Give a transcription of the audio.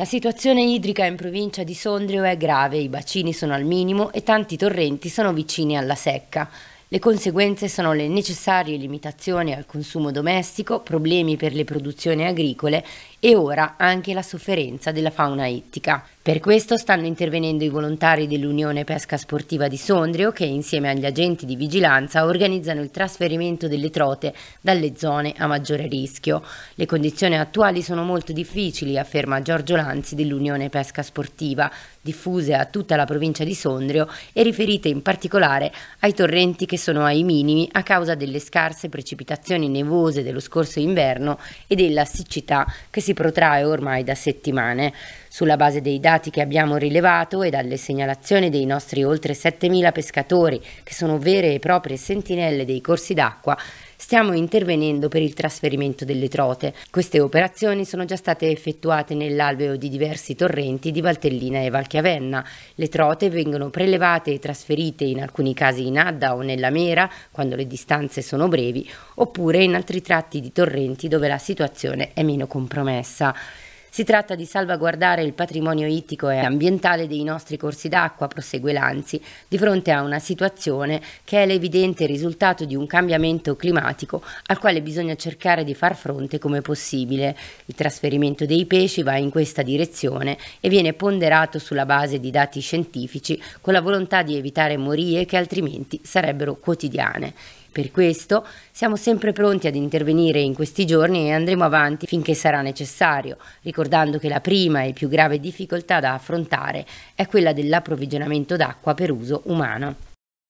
La situazione idrica in provincia di Sondrio è grave, i bacini sono al minimo e tanti torrenti sono vicini alla secca. Le conseguenze sono le necessarie limitazioni al consumo domestico, problemi per le produzioni agricole e ora anche la sofferenza della fauna ittica. Per questo stanno intervenendo i volontari dell'Unione Pesca Sportiva di Sondrio che insieme agli agenti di vigilanza organizzano il trasferimento delle trote dalle zone a maggiore rischio. Le condizioni attuali sono molto difficili, afferma Giorgio Lanzi dell'Unione Pesca Sportiva, diffuse a tutta la provincia di Sondrio e riferite in particolare ai torrenti che sono ai minimi a causa delle scarse precipitazioni nevose dello scorso inverno e della siccità che si si protrae ormai da settimane. Sulla base dei dati che abbiamo rilevato e dalle segnalazioni dei nostri oltre 7.000 pescatori, che sono vere e proprie sentinelle dei corsi d'acqua, stiamo intervenendo per il trasferimento delle trote. Queste operazioni sono già state effettuate nell'alveo di diversi torrenti di Valtellina e Valchiavenna. Le trote vengono prelevate e trasferite in alcuni casi in Adda o nella Mera, quando le distanze sono brevi, oppure in altri tratti di torrenti dove la situazione è meno compromessa. Si tratta di salvaguardare il patrimonio ittico e ambientale dei nostri corsi d'acqua, prosegue Lanzi, di fronte a una situazione che è l'evidente risultato di un cambiamento climatico al quale bisogna cercare di far fronte come possibile. Il trasferimento dei pesci va in questa direzione e viene ponderato sulla base di dati scientifici con la volontà di evitare morie che altrimenti sarebbero quotidiane. Per questo siamo sempre pronti ad intervenire in questi giorni e andremo avanti finché sarà necessario, ricordando che la prima e più grave difficoltà da affrontare è quella dell'approvvigionamento d'acqua per uso umano.